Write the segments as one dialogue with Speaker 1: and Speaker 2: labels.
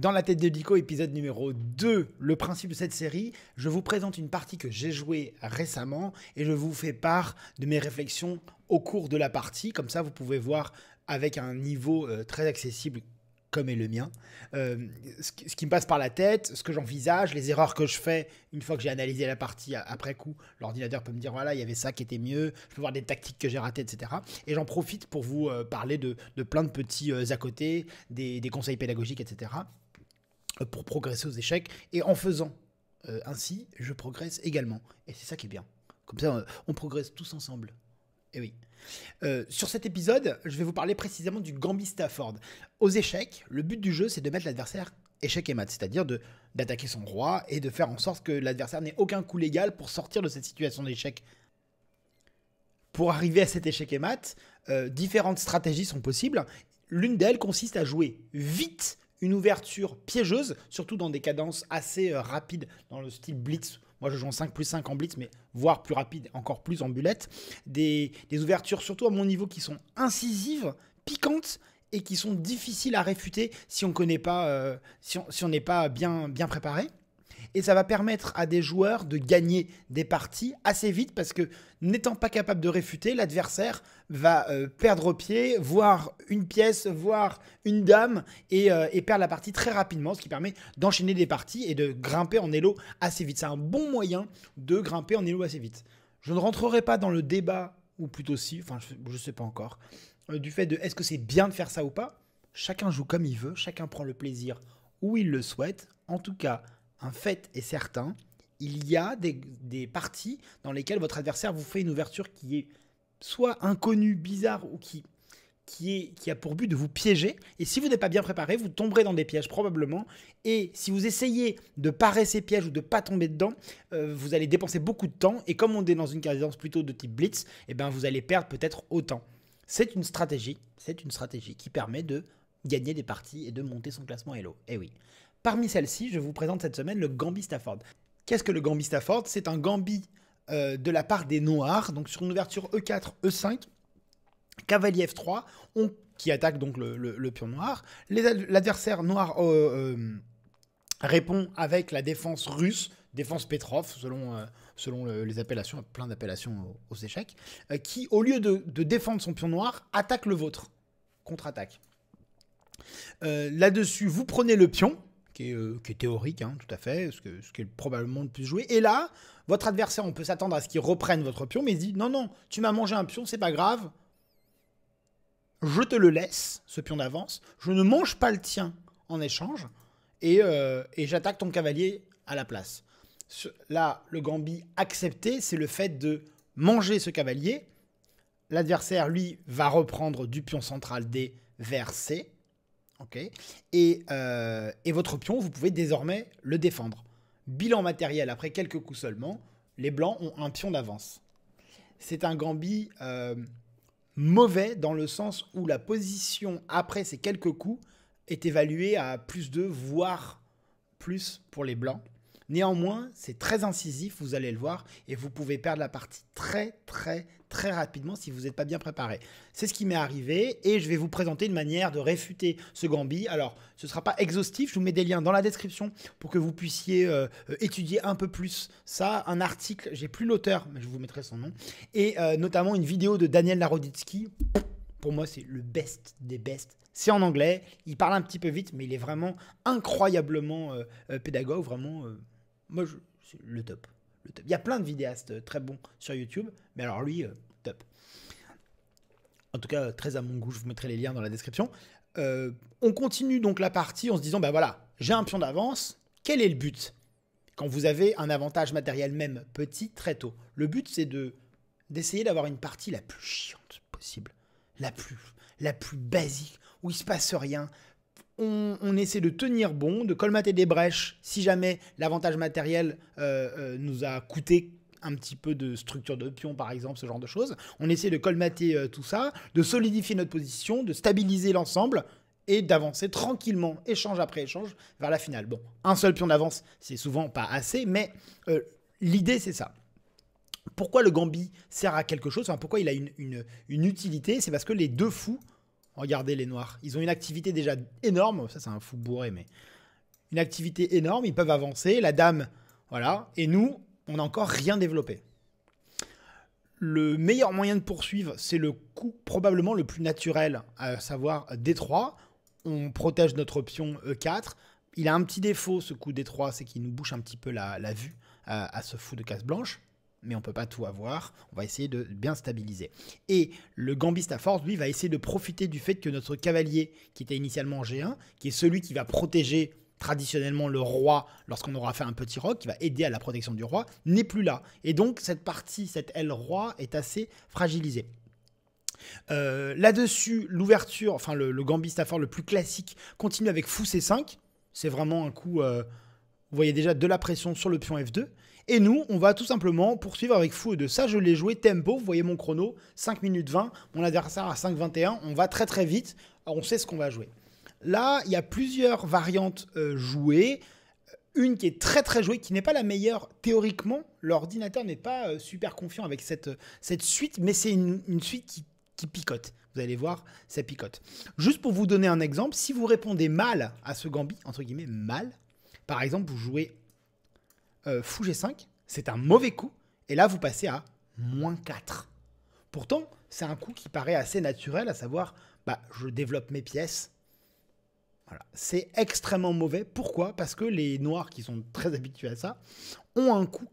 Speaker 1: Dans la tête de Dico, épisode numéro 2, le principe de cette série, je vous présente une partie que j'ai jouée récemment et je vous fais part de mes réflexions au cours de la partie. Comme ça, vous pouvez voir avec un niveau euh, très accessible comme est le mien, euh, ce, qui, me passe par la tête, ce que j'envisage, les erreurs que je fais une fois que j'ai analysé la partie après coup. L'ordinateur peut me dire voilà, il y avait ça qui était mieux, je peux voir des tactiques que j'ai ratées, etc. Et j'en profite pour vous euh, parler de, de, plein de petits à côté, des, des, conseils pédagogiques, etc. Euh, pour progresser aux échecs. Et en faisant euh, ainsi, je progresse également. Et c'est ça qui est bien. Comme ça, euh, on progresse tous ensemble. Et eh oui. sur cet épisode, je vais vous parler précisément du Gambit Stafford. Aux échecs, le but du jeu, c'est de mettre l'adversaire échec et mat, c'est-à-dire de, d'attaquer son roi et de faire en sorte que l'adversaire n'ait aucun coup légal pour sortir de cette situation d'échec. Pour arriver à cet échec et mat, différentes stratégies sont possibles. L'une d'elles consiste à jouer vite une ouverture piégeuse, surtout dans des cadences assez euh, rapides, dans le style blitz. Moi, je joue en 5 plus 5 en blitz, mais voire plus rapide, encore plus en Bulette. Des, ouvertures, surtout à mon niveau, qui sont incisives, piquantes et qui sont difficiles à réfuter si on connaît pas, euh, si on n'est pas bien, bien préparé et ça va permettre à des joueurs de gagner des parties assez vite parce que n'étant pas capable de réfuter, l'adversaire va euh, perdre perdre pied, voir une pièce, voir une dame euh, et, perdre la partie très rapidement, ce qui permet d'enchaîner des parties et de grimper en elo assez vite. C'est un bon moyen de grimper en elo assez vite. Je ne rentrerai pas dans le débat, ou plutôt si, enfin je ne sais pas encore, euh, du fait de est-ce que c'est bien de faire ça ou pas. Chacun joue comme il veut, chacun prend le plaisir où il le souhaite. En tout cas, un fait est certain, il y a des, parties dans lesquelles votre adversaire vous fait une ouverture qui est soit inconnue, bizarre ou qui qui, est, qui, a pour but de vous piéger. Et si vous n'êtes pas bien préparé, vous tomberez dans des pièges probablement. Et si vous essayez de parer ces pièges ou de pas tomber dedans, euh, vous allez dépenser beaucoup de temps. Et comme on est dans une cadence plutôt de type blitz, eh ben vous allez perdre peut-être autant. C'est une stratégie. C'est une stratégie qui permet de gagner des parties et de monter son classement Hello. Eh oui. Parmi celles-ci, je vous présente cette semaine le Gambi Stafford. Qu'est-ce que le Gambi Stafford C'est un Gambi euh, de la part des Noirs, donc sur une ouverture E4, E5, Cavalier F3, qui attaque donc le, pion noir. L'adversaire noir euh, euh, répond avec la défense russe, défense Petrov, selon, selon les appellations, plein d'appellations aux, échecs, qui, au lieu de, défendre son pion noir, attaque le vôtre, contre-attaque. Là-dessus, vous prenez le pion, euh, qui est, théorique, hein, tout à fait, ce, que, ce qui est probablement le plus joué. Et là, votre adversaire, on peut s'attendre à ce qu'il reprenne votre pion, mais il dit non, non, tu m'as mangé un pion, c'est pas grave. Je te le laisse, ce pion d'avance. Je ne mange pas le tien en échange. Et, euh, et j'attaque ton cavalier à la place. Là, le Gambi accepté, c'est le fait de manger ce cavalier. L'adversaire, lui, va reprendre du pion central D vers C. Euh, et, votre pion, vous pouvez désormais le défendre. Bilan matériel, après quelques coups seulement, les blancs ont un pion d'avance. C'est un gambit euh, mauvais dans le sens où la position après ces quelques coups est évaluée à plus de, voire plus pour les blancs. Néanmoins, c'est très incisif, vous allez le voir, et vous pouvez perdre la partie très très très rapidement si vous n'êtes pas bien préparé. C'est ce qui m'est arrivé, et je vais vous présenter une manière de réfuter ce Gambi. Alors, ce ne sera pas exhaustif, je vous mets des liens dans la description pour que vous puissiez euh, euh, étudier un peu plus ça, un article, j'ai plus l'auteur, mais je vous mettrai son nom, et euh, notamment une vidéo de Daniel Naroditsky. Pour moi, c'est le best des best c'est en anglais, il parle un petit peu vite, mais il est vraiment incroyablement pédagogue, vraiment moi, je, c'est le top. Le top. Il y a plein de vidéastes euh, très bons sur YouTube, mais alors lui, euh, top. En tout cas, euh, très à mon goût, je vous mettrai les liens dans la description. on continue donc la partie en se disant, ben voilà, j'ai un pion d'avance, quel est le but Quand vous avez un avantage matériel même petit, très tôt, le but c'est de d'essayer d'avoir une partie la plus chiante possible, la plus, la plus basique, où il se passe rien, on, essaie de tenir bon, de colmater des brèches si jamais l'avantage matériel euh, euh, nous a coûté un petit peu de structure de pion, par exemple, ce genre de choses. On essaie de colmater euh, tout ça, de solidifier notre position, de stabiliser l'ensemble et d'avancer tranquillement, échange après échange, vers la finale. Bon, un seul pion d'avance, c'est souvent pas assez, mais l'idée, c'est ça. Pourquoi le Gambi sert à quelque chose Enfin, pourquoi il a une utilité C'est parce que les deux fous Regardez les Noirs. Ils ont une activité déjà énorme. Ça, c'est un fou bourré, mais une activité énorme. Ils peuvent avancer. La dame, voilà. Et nous, on n'a encore rien développé. Le meilleur moyen de poursuivre, c'est le coup probablement le plus naturel, à savoir D3. On protège notre option E4. Il a un petit défaut, ce coup D3, c'est qu'il nous bouche un petit peu la, vue à, euh, à ce fou de casse blanche mais on peut pas tout avoir. On va essayer de bien stabiliser. Et le gambiste à force, lui, va essayer de profiter du fait que notre cavalier, qui était initialement G1, qui est celui qui va protéger traditionnellement le roi, lorsqu'on aura fait un petit roc, qui va aider à la protection du roi, n'est plus là. Et donc cette partie, cette aile roi, est assez fragilisée. Euh, là-dessus, l'ouverture, enfin le, gambiste à force le plus classique, continue avec fou C5. C'est vraiment un coup... Euh, vous voyez déjà de la pression sur le pion F2. Et nous, on va tout simplement poursuivre avec Fou et de ça. Je l'ai joué tempo, vous voyez mon chrono, 5 minutes 20, mon adversaire à 5 21, on va très très vite, on sait ce qu'on va jouer. Là, il y a plusieurs variantes euh, jouées. Une qui est très très jouée, qui n'est pas la meilleure théoriquement. L'ordinateur n'est pas euh, super confiant avec cette, euh, cette suite, mais c'est une, suite qui, qui picote. Vous allez voir, ça picote. Juste pour vous donner un exemple, si vous répondez mal à ce gambit, entre guillemets mal, par exemple, vous jouez euh, fou G5, c'est un mauvais coup, et là vous passez à moins 4. Pourtant, c'est un coup qui paraît assez naturel, à savoir, bah, je développe mes pièces. Voilà. C'est extrêmement mauvais. Pourquoi Parce que les noirs qui sont très habitués à ça ont un coup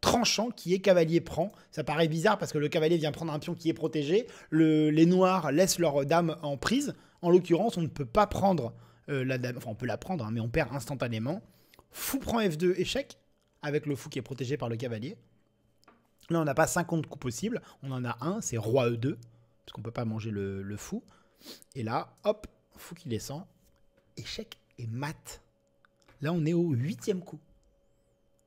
Speaker 1: tranchant qui est cavalier prend. Ça paraît bizarre parce que le cavalier vient prendre un pion qui est protégé. les noirs laissent leur dame en prise. En l'occurrence, on ne peut pas prendre euh, la dame. Enfin, on peut la prendre, hein, mais on perd instantanément. Fou prend F2 échec avec le fou qui est protégé par le cavalier. Là, on n'a pas 50 coups possibles, on en a un, c'est roi E2, parce qu'on peut pas manger le, fou. Et là, hop, fou qui descend, échec et mat. Là, on est au huitième coup.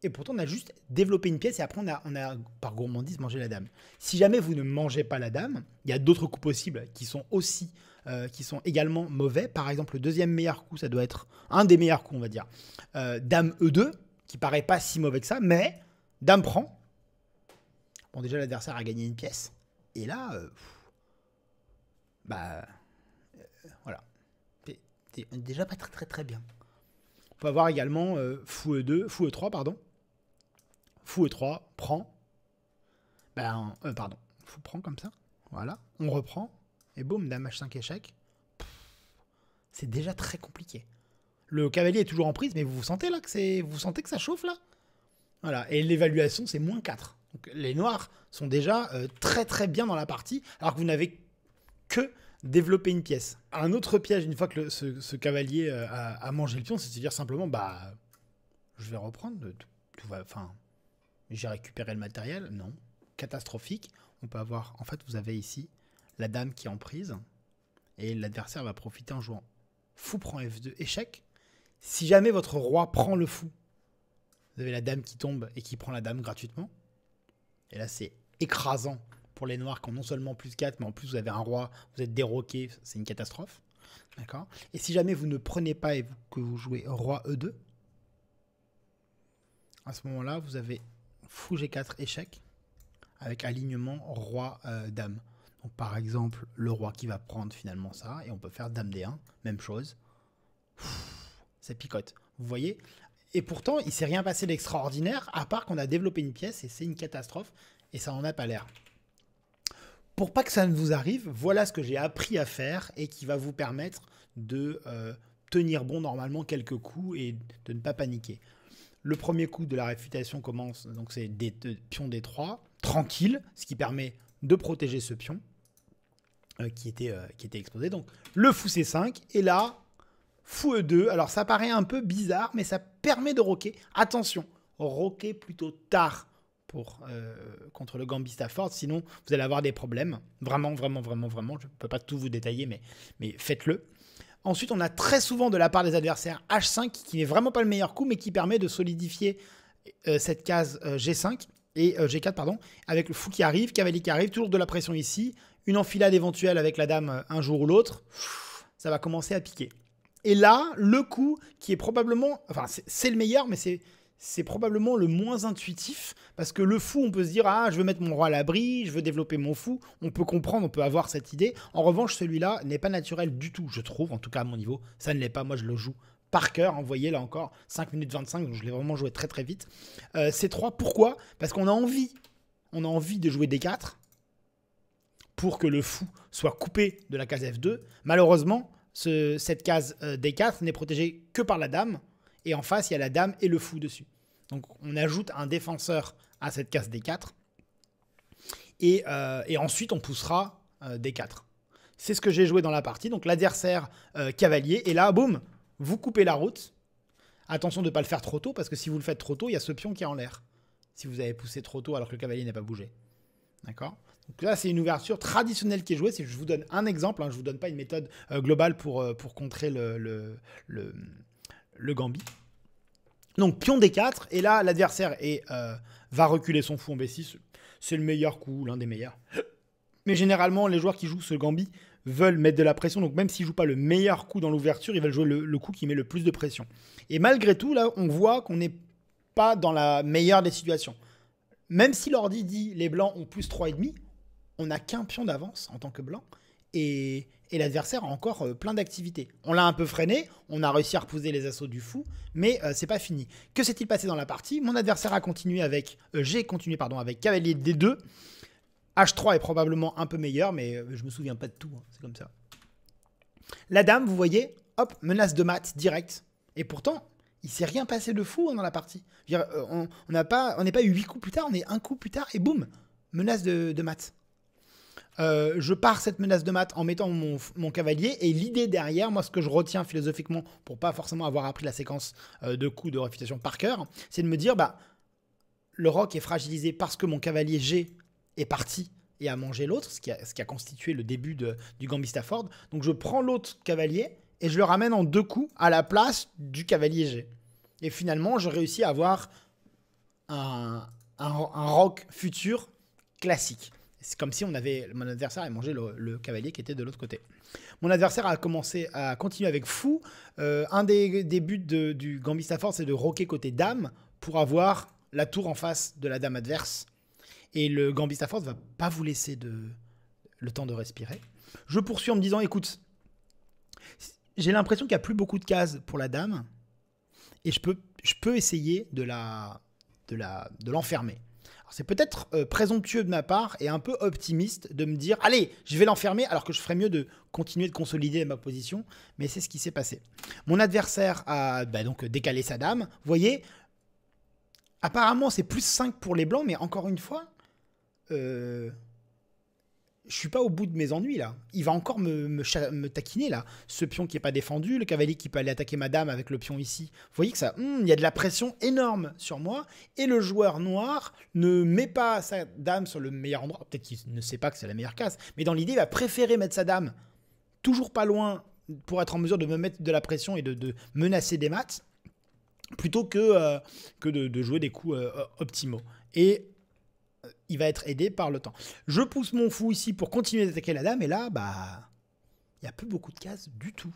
Speaker 1: Et pourtant, on a juste développé une pièce et après, on a, par gourmandise mangé la dame. Si jamais vous ne mangez pas la dame, il y a d'autres coups possibles qui sont aussi, euh, qui sont également mauvais. Par exemple, le deuxième meilleur coup, ça doit être un des meilleurs coups, on va dire. Euh, dame E2, qui paraît pas si mauvais que ça, mais Dame prend. Bon, déjà, l'adversaire a gagné une pièce. Et là, euh, bah, euh, voilà. déjà pas très très très bien. On peut avoir également euh, fou E2, fou E3, pardon. Fou E3, prend. Ben, pardon, fou prend comme ça. Voilà, on reprend. Et boum, dame H5 échec. C'est déjà très compliqué. Le cavalier est toujours en prise, mais vous sentez là que c'est, vous sentez que ça chauffe là Voilà. Et l'évaluation, c'est moins 4. Donc les noirs sont déjà euh, très très bien dans la partie, alors que vous n'avez que développé une pièce. Un autre piège, une fois que ce, cavalier euh, a, mangé le pion, c'est de dire simplement, bah, je vais reprendre, enfin, j'ai récupéré le matériel. Non, catastrophique. On peut avoir, en fait, vous avez ici la dame qui est en prise, et l'adversaire va profiter en jouant fou prend F2 échec, si jamais votre roi prend le fou, vous avez la dame qui tombe et qui prend la dame gratuitement. Et là, c'est écrasant pour les noirs qui ont non seulement plus 4, mais en plus vous avez un roi, vous êtes déroqué, c'est une catastrophe. D'accord Et si jamais vous ne prenez pas et que vous jouez roi E2, à ce moment-là, vous avez fou G4 échec avec alignement roi euh, dame. Donc par exemple, le roi qui va prendre finalement ça, et on peut faire dame D1, même chose ça picote. Vous voyez Et pourtant, il s'est rien passé d'extraordinaire, à part qu'on a développé une pièce et c'est une catastrophe, et ça n'en a pas l'air. Pour pas que ça ne vous arrive, voilà ce que j'ai appris à faire et qui va vous permettre de euh, tenir bon normalement quelques coups et de ne pas paniquer. Le premier coup de la réfutation commence, donc c'est des, euh, des pion D3, tranquille, ce qui permet de protéger ce pion euh, qui, était, qui était exposé. Donc le fou C5, et là, Fou 2 Alors ça paraît un peu bizarre, mais ça permet de roquer. Attention, roquer plutôt tard pour, euh, contre le Gambista Ford, sinon vous allez avoir des problèmes. Vraiment, vraiment, vraiment, vraiment. Je ne peux pas tout vous détailler, mais, mais faites-le. Ensuite, on a très souvent de la part des adversaires H5, qui n'est vraiment pas le meilleur coup, mais qui permet de solidifier euh, cette case euh, G5 et G4, pardon, avec le fou qui arrive, cavalier qui arrive, toujours de la pression ici, une enfilade éventuelle avec la dame un jour ou l'autre, ça va commencer à piquer. Et là, le coup qui est probablement, enfin c'est le meilleur, mais c'est c'est probablement le moins intuitif parce que le fou, on peut se dire ah je veux mettre mon roi à l'abri, je veux développer mon fou. On peut comprendre, on peut avoir cette idée. En revanche, celui-là n'est pas naturel du tout, je trouve. En tout cas à mon niveau, ça ne l'est pas. Moi, je le joue par cœur. Hein, voyez, là encore 5 minutes 25, donc je l'ai vraiment joué très très vite. Euh, ces trois, pourquoi Parce qu'on a envie, on a envie de jouer d 4 pour que le fou soit coupé de la case F2. Malheureusement, cette case euh, D4 n'est protégée que par la dame. Et en face, il y a la dame et le fou dessus. Donc on ajoute un défenseur à cette case D4. Euh, et, ensuite, on poussera euh, D4. C'est ce que j'ai joué dans la partie. Donc l'adversaire cavalier. Et là, boum, vous coupez la route. Attention de ne pas le faire trop tôt, parce que si vous le faites trop tôt, il y a ce pion qui est en l'air. Si vous avez poussé trop tôt alors que le cavalier n'est pas bougé. D'accord donc là, c'est une ouverture traditionnelle qui est jouée. Si je vous donne un exemple, hein. je ne vous donne pas une méthode euh, globale pour, euh, pour contrer le, le, le, Gambit. Donc pion D4, et là, l'adversaire euh, va reculer son fou en B6. C'est le meilleur coup, l'un des meilleurs. Mais généralement, les joueurs qui jouent ce Gambit veulent mettre de la pression. Donc même s'ils ne jouent pas le meilleur coup dans l'ouverture, ils veulent jouer le, coup qui met le plus de pression. Et malgré tout, là, on voit qu'on n'est pas dans la meilleure des situations. Même si l'ordi dit les blancs ont plus 3,5, on n'a qu'un pion d'avance en tant que blanc et, l'adversaire a encore euh, plein d'activités. On l'a un peu freiné, on a réussi à reposer les assauts du fou, mais euh, c'est pas fini. Que s'est-il passé dans la partie Mon adversaire a continué avec euh, j'ai continué pardon avec cavalier D2. H3 est probablement un peu meilleur, mais je me souviens pas de tout. Hein, c'est comme ça. La dame, vous voyez, hop, menace de mat direct. Et pourtant, il s'est rien passé de fou hein, dans la partie. on n'est pas, eu huit coups plus tard, on est un coup plus tard et boum, menace de, de mat. Euh, je pars cette menace de maths en mettant mon, cavalier. Et l'idée derrière, moi, ce que je retiens philosophiquement, pour pas forcément avoir appris la séquence euh, de coups de réfutation par cœur, c'est de me dire, bah, le roc est fragilisé parce que mon cavalier G est parti et a mangé l'autre, ce, qui a constitué le début du Gambista Ford. Donc je prends l'autre cavalier et je le ramène en deux coups à la place du cavalier G. Et finalement, je réussis à avoir un, un, un rock futur classique. C'est comme si on avait, mon adversaire avait mangé le, cavalier qui était de l'autre côté. Mon adversaire a commencé à continuer avec fou. Euh, un des, buts de, du Gambit Force, c'est de roquer côté dame pour avoir la tour en face de la dame adverse. Et le Force ne va pas vous laisser de, le temps de respirer. Je poursuis en me disant, écoute, j'ai l'impression qu'il n'y a plus beaucoup de cases pour la dame. Et je peux, je peux essayer de la de la de l'enfermer c'est peut-être euh, présomptueux de ma part et un peu optimiste de me dire allez, je vais l'enfermer alors que je ferais mieux de continuer de consolider ma position, mais c'est ce qui s'est passé. Mon adversaire a bah, donc décalé sa dame. Vous voyez, apparemment c'est plus 5 pour les blancs, mais encore une fois, euh, je suis pas au bout de mes ennuis là. Il va encore me, taquiner là. Ce pion qui est pas défendu, le cavalier qui peut aller attaquer ma dame avec le pion ici. Vous voyez que ça, hmm, il y a de la pression énorme sur moi. Et le joueur noir ne met pas sa dame sur le meilleur endroit. Peut-être qu'il ne sait pas que c'est la meilleure case, mais dans l'idée, il va préférer mettre sa dame toujours pas loin pour être en mesure de me mettre de la pression et de, menacer des maths plutôt que, euh, de, jouer des coups euh, optimaux. Et euh, il va être aidé par le temps. Je pousse mon fou ici pour continuer d'attaquer la dame, et là, bah, il n'y a plus beaucoup de cases du tout.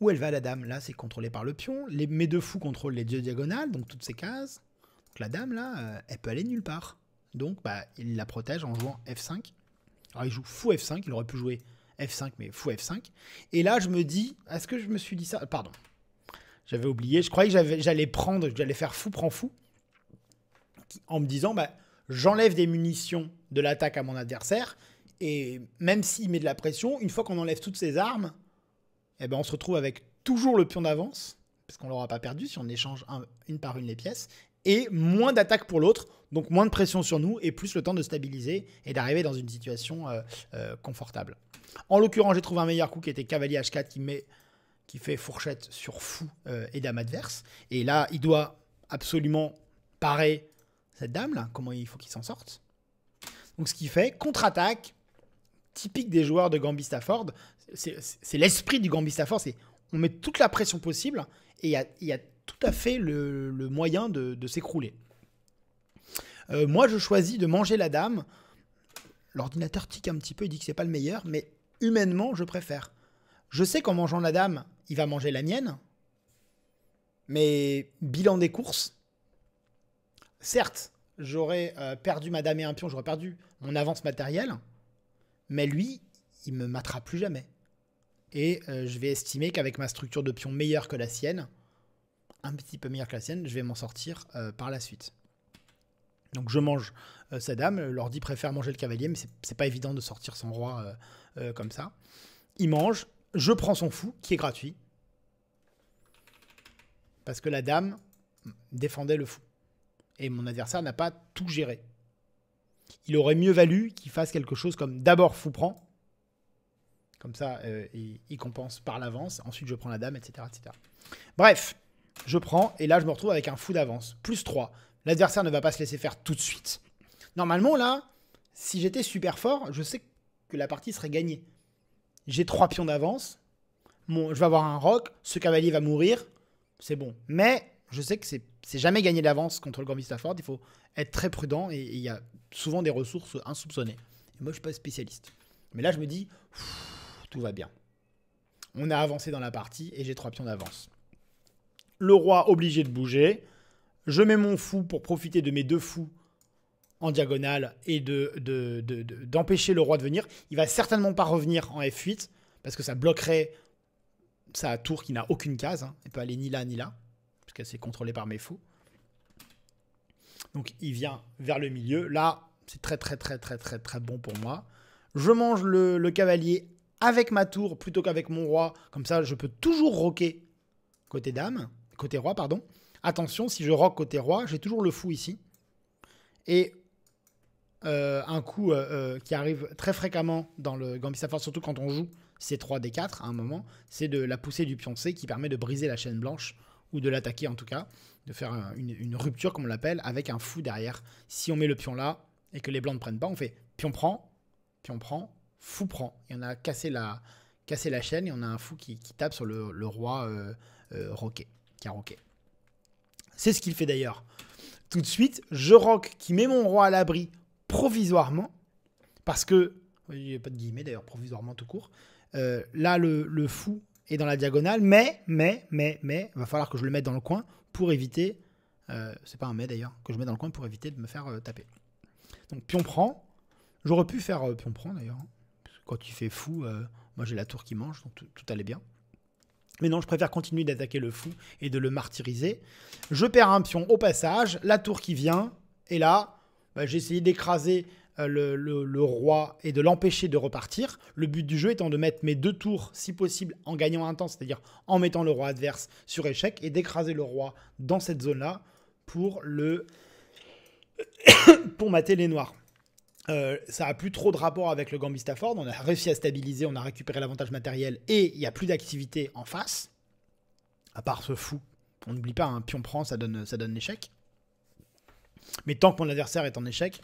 Speaker 1: Où elle va la dame Là, c'est contrôlé par le pion. Les, mes deux fous contrôlent les deux diagonales, donc toutes ces cases. Donc la dame, là, euh, elle peut aller nulle part. Donc, bah, il la protège en jouant F5. Alors, il joue fou F5, il aurait pu jouer F5, mais fou F5. Et là, je me dis, est-ce que je me suis dit ça Pardon. J'avais oublié, je croyais que j'allais prendre, j'allais faire fou, prend fou. En me disant, bah, j'enlève des munitions de l'attaque à mon adversaire, et même s'il met de la pression, une fois qu'on enlève toutes ses armes, eh ben on se retrouve avec toujours le pion d'avance, parce qu'on l'aura pas perdu si on échange une par une les pièces, et moins d'attaque pour l'autre, donc moins de pression sur nous, et plus le temps de stabiliser et d'arriver dans une situation euh, euh, confortable. En l'occurrence, j'ai trouvé un meilleur coup qui était cavalier H4 qui met qui fait fourchette sur fou et euh, dame adverse. Et là, il doit absolument parer cette dame-là, comment il faut qu'il s'en sorte. Donc ce qui fait, contre-attaque, typique des joueurs de Gambie Stafford, c'est l'esprit du Gambie Stafford, c'est on met toute la pression possible et il y, a, tout à fait le, moyen de, s'écrouler. Euh, moi, je choisis de manger la dame. L'ordinateur tique un petit peu, il dit que c'est pas le meilleur, mais humainement, je préfère. Je sais qu'en mangeant la dame, il va manger la mienne, mais bilan des courses, certes, j'aurais euh, perdu ma dame et un pion, j'aurais perdu mon avance matérielle, mais lui, il me matera plus jamais. Et euh, je vais estimer qu'avec ma structure de pion meilleure que la sienne, un petit peu meilleure que la sienne, je vais m'en sortir euh, par la suite. Donc je mange sa dame, l'ordi préfère manger le cavalier, mais c'est pas évident de sortir son roi comme ça. Il mange, je prends son fou, qui est gratuit. Parce que la dame défendait le fou et mon adversaire n'a pas tout géré. Il aurait mieux valu qu'il fasse quelque chose comme d'abord fou prend, comme ça euh, il, compense par l'avance, ensuite je prends la dame, etc., etc. Bref, je prends et là je me retrouve avec un fou d'avance, plus 3. L'adversaire ne va pas se laisser faire tout de suite. Normalement là, si j'étais super fort, je sais que la partie serait gagnée. J'ai 3 pions d'avance, je vais avoir un roc, ce cavalier va mourir, c'est bon. Mais je sais que c'est jamais gagné d'avance contre le grand Stafford. Il faut être très prudent et il y a souvent des ressources insoupçonnées. Et moi, je ne suis pas spécialiste. Mais là, je me dis, tout va bien. On a avancé dans la partie et j'ai trois pions d'avance. Le roi obligé de bouger. Je mets mon fou pour profiter de mes deux fous en diagonale et d'empêcher de, le roi de venir. Il va certainement pas revenir en F8 parce que ça bloquerait sa tour qui n'a aucune case. Il hein. Il peut aller ni là ni là c'est contrôlé par mes fous. Donc il vient vers le milieu. Là, c'est très très très très très très bon pour moi. Je mange le, cavalier avec ma tour plutôt qu'avec mon roi. Comme ça, je peux toujours roquer côté dame, côté roi, pardon. Attention, si je roque côté roi, j'ai toujours le fou ici. Et euh, un coup euh, euh, qui arrive très fréquemment dans le Gambit Safar, surtout quand on joue c 3 D4 à un moment, c'est de la poussée du pion C qui permet de briser la chaîne blanche ou de l'attaquer en tout cas, de faire une, rupture comme on l'appelle, avec un fou derrière. Si on met le pion là et que les blancs ne prennent pas, on fait pion prend, pion prend, fou prend. Et on a cassé la, cassé la chaîne et on a un fou qui, tape sur le, roi euh, euh, roquet, qui a roqué. C'est ce qu'il fait d'ailleurs. Tout de suite, je roque qui met mon roi à l'abri provisoirement, parce que, il n'y a pas de guillemets d'ailleurs, provisoirement tout court, euh, là le fou et dans la diagonale, mais, mais, mais, mais, va falloir que je le mette dans le coin pour éviter, euh, c'est pas un mais d'ailleurs, que je mets dans le coin pour éviter de me faire euh, taper. Donc pion prend, j'aurais pu faire euh, pion prend d'ailleurs, hein, quand il fait fou, moi j'ai la tour qui mange, donc tout, allait bien. Mais non, je préfère continuer d'attaquer le fou et de le martyriser. Je perds un pion au passage, la tour qui vient, et là, bah, j'ai essayé d'écraser euh, le, roi et de l'empêcher de repartir. Le but du jeu étant de mettre mes deux tours, si possible, en gagnant un temps, c'est-à-dire en mettant le roi adverse sur échec et d'écraser le roi dans cette zone-là pour le pour mater les noirs. Euh, ça a plus trop de rapport avec le Gambit Stafford. On a réussi à stabiliser, on a récupéré l'avantage matériel et il n'y a plus d'activité en face. À part ce fou. On n'oublie pas, un hein, pion prend, ça donne, ça donne l'échec. Mais tant que mon adversaire est en échec,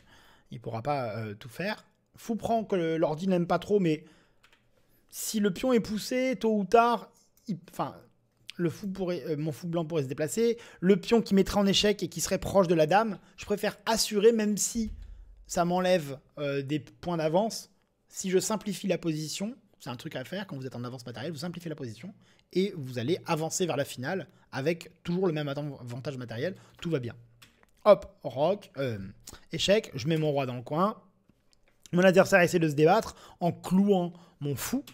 Speaker 1: il pourra pas euh, tout faire. Fou prend que l'ordi n'aime pas trop, mais si le pion est poussé, tôt ou tard, enfin, le fou pourrait, euh, mon fou blanc pourrait se déplacer. Le pion qui mettrait en échec et qui serait proche de la dame, je préfère assurer, même si ça m'enlève euh, des points d'avance. Si je simplifie la position, c'est un truc à faire quand vous êtes en avance matérielle, vous simplifiez la position et vous allez avancer vers la finale avec toujours le même avantage matériel. Tout va bien. Hop, rock, euh, échec, je mets mon roi dans le coin. Mon adversaire essaie de se débattre en clouant mon fou.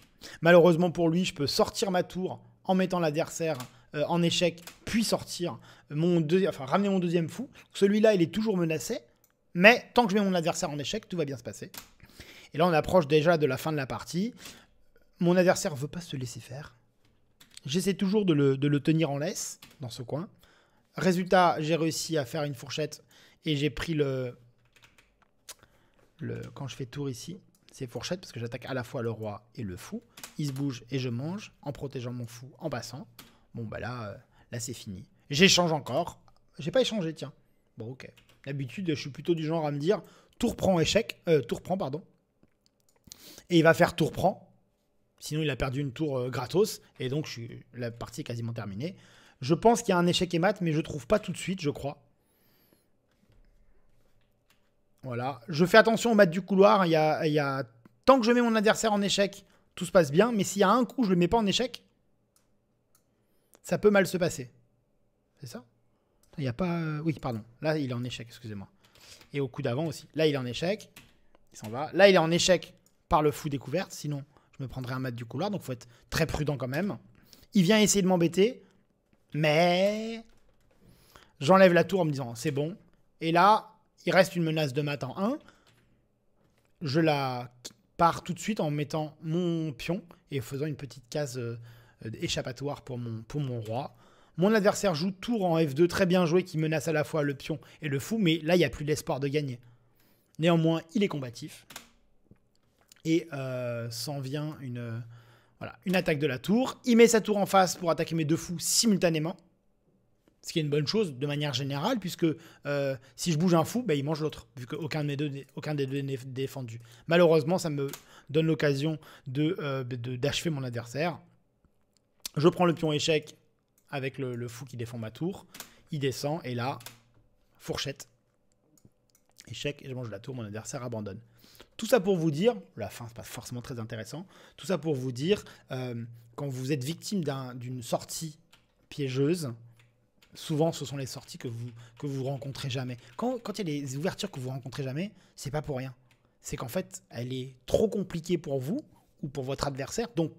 Speaker 1: Malheureusement pour lui, je peux sortir ma tour en mettant l'adversaire euh, en échec, puis sortir mon deuxième, enfin ramener mon deuxième fou. Celui-là, il est toujours menacé, mais tant que je mets mon adversaire en échec, tout va bien se passer. Et là, on approche déjà de la fin de la partie. Mon adversaire veut pas se laisser faire. J'essaie toujours de le tenir en laisse dans ce coin. Résultat, j'ai réussi à faire une fourchette et j'ai pris le, le... Quand je fais tour ici, c'est fourchette parce que j'attaque à la fois le roi et le fou. Il se bouge et je mange en protégeant mon fou en passant. Bon, bah là, euh, là c'est fini. J'échange encore. J'ai pas échangé, tiens. Bon, ok. D'habitude, je suis plutôt du genre à me dire tour prend échec, euh, tour prend, pardon. Et il va faire tour prend. Sinon, il a perdu une tour euh, gratos. Et donc, je la partie est quasiment terminée. Je pense qu'il y a un échec et mat, mais je trouve pas tout de suite, je crois. Voilà. Je fais attention au mat du couloir. Il y a, Tant que je mets mon adversaire en échec, tout se passe bien. Mais s'il y a un coup, je le mets pas en échec, ça peut mal se passer. C'est ça Il n'y a pas... Oui, pardon. Là, il est en échec, excusez-moi. Et au coup d'avant aussi. Là, il est en échec. Il s'en va. Là, il est en échec par le fou découverte. Sinon, je me prendrais un mat du couloir. Donc, faut être très prudent quand même. Il vient essayer de m'embêter. Mais j'enlève la tour en me disant c'est bon. Et là, il reste une menace de mat en 1. Je la pars tout de suite en mettant mon pion et faisant une petite case euh, échappatoire pour mon, pour mon roi. Mon adversaire joue tour en F2 très bien joué qui menace à la fois le pion et le fou, mais là il n'y a plus d'espoir de gagner. Néanmoins, il est combatif. Et euh, s'en vient une, voilà, une attaque de la tour. Il met sa tour en face pour attaquer mes deux fous simultanément. Ce qui est une bonne chose de manière générale, puisque euh, si je bouge un fou, ben, il mange l'autre, vu qu'aucun de mes deux, aucun des deux n'est défendu. Malheureusement, ça me donne l'occasion euh, de, d'achever mon adversaire. Je prends le pion échec avec le, le fou qui défend ma tour. Il descend, et là, fourchette. Échec, et je mange la tour, mon adversaire abandonne. Tout ça pour vous dire, la fin, c'est pas forcément très intéressant, tout ça pour vous dire, euh, quand vous êtes victime d'une sortie piégeuse, souvent ce sont les sorties que vous, que vous rencontrez jamais. Quand il y a des ouvertures que vous rencontrez jamais, c'est pas pour rien. C'est qu'en fait, elle est trop compliquée pour vous ou pour votre adversaire, donc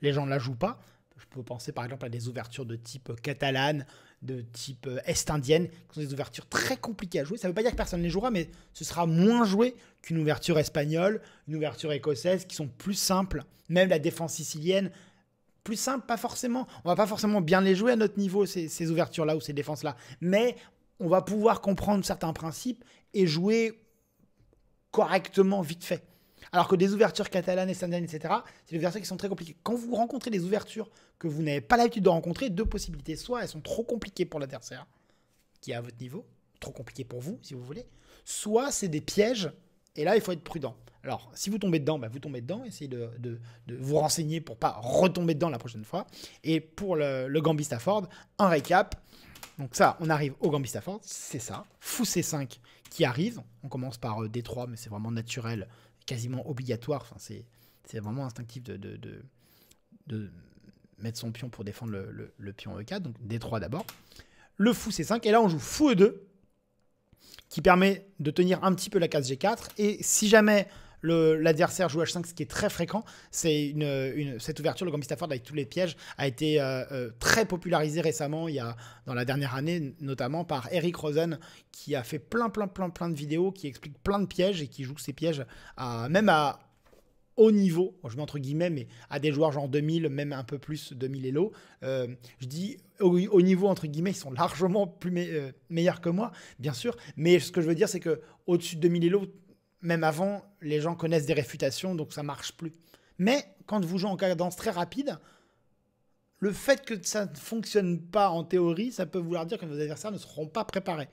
Speaker 1: les gens ne la jouent pas. Je peux penser par exemple à des ouvertures de type catalane, de type euh, est indienne, qui sont des ouvertures très compliquées à jouer. Ça ne veut pas dire que personne ne les jouera, mais ce sera moins joué qu'une ouverture espagnole, une ouverture écossaise, qui sont plus simples. Même la défense sicilienne, plus simple, pas forcément. On va pas forcément bien les jouer à notre niveau, ces ouvertures-là ou ces défenses-là. Mais on va pouvoir comprendre certains principes et jouer correctement, vite fait. Alors que des ouvertures catalanes, et sandanes, etc., c'est des ouvertures qui sont très compliquées. Quand vous rencontrez des ouvertures que vous n'avez pas l'habitude de rencontrer, deux possibilités. Soit elles sont trop compliquées pour l'adversaire, qui est à votre niveau, trop compliquées pour vous, si vous voulez. Soit c'est des pièges, et là, il faut être prudent. Alors, si vous tombez dedans, bah, vous tombez dedans, essayez de, vous renseigner pour pas retomber dedans la prochaine fois. Et pour le, le Gambit Stafford, un récap. Donc ça, on arrive au Gambit Ford. c'est ça. Fou C5 qui arrive. On commence par euh, D3, mais c'est vraiment naturel quasiment obligatoire. Enfin, c'est vraiment instinctif de, de, mettre son pion pour défendre le, le pion E4. Donc D3 d'abord. Le fou C5. Et là, on joue fou E2 qui permet de tenir un petit peu la case G4. Et si jamais l'adversaire joue H5, ce qui est très fréquent. C'est une, cette ouverture, le Gambit Stafford avec tous les pièges, a été euh, euh, très popularisée récemment, il y a, dans la dernière année, notamment par Eric Rosen, qui a fait plein, plein, plein, plein de vidéos, qui explique plein de pièges et qui joue ces pièges à, même à haut niveau, je mets entre guillemets, mais à des joueurs genre 2000, même un peu plus 2000 Elo. Euh, je dis au, niveau entre guillemets, ils sont largement plus meilleurs que moi, bien sûr. Mais ce que je veux dire, c'est que au-dessus de 2000 Elo, même avant, les gens connaissent des réfutations, donc ça marche plus. Mais quand vous jouez en cadence très rapide, le fait que ça ne fonctionne pas en théorie, ça peut vouloir dire que vos adversaires ne seront pas préparés.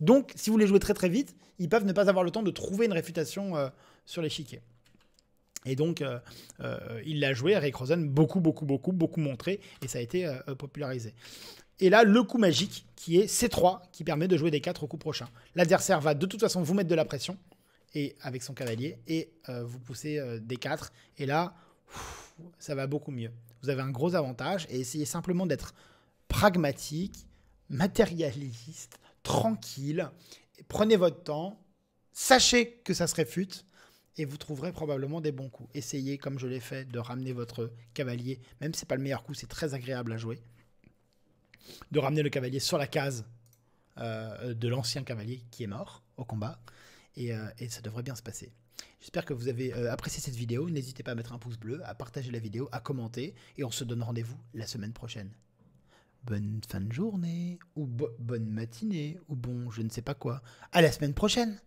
Speaker 1: Donc, si vous les jouez très très vite, ils peuvent ne pas avoir le temps de trouver une réfutation euh, sur l'échiquier. Et donc, euh, euh, il l'a joué, Eric Rosen, beaucoup, beaucoup, beaucoup, beaucoup montré, et ça a été popularisé. Et là, le coup magique, qui est C3, qui permet de jouer des 4 au coup prochain. L'adversaire va de toute façon vous mettre de la pression, et avec son cavalier et euh, vous poussez euh, des 4 et là ça va beaucoup mieux. Vous avez un gros avantage et essayez simplement d'être pragmatique, matérialiste, tranquille, prenez votre temps, sachez que ça se réfute et vous trouverez probablement des bons coups. Essayez comme je l'ai fait de ramener votre cavalier, même si c'est pas le meilleur coup, c'est très agréable à jouer. De ramener le cavalier sur la case euh, de l'ancien cavalier qui est mort au combat. Euh, et, ça devrait bien se passer. J'espère que vous avez euh, apprécié cette vidéo. N'hésitez pas à mettre un pouce bleu, à partager la vidéo, à commenter et on se donne rendez-vous la semaine prochaine. Bonne fin de journée ou bonne matinée ou bon je ne sais pas quoi. À la semaine prochaine.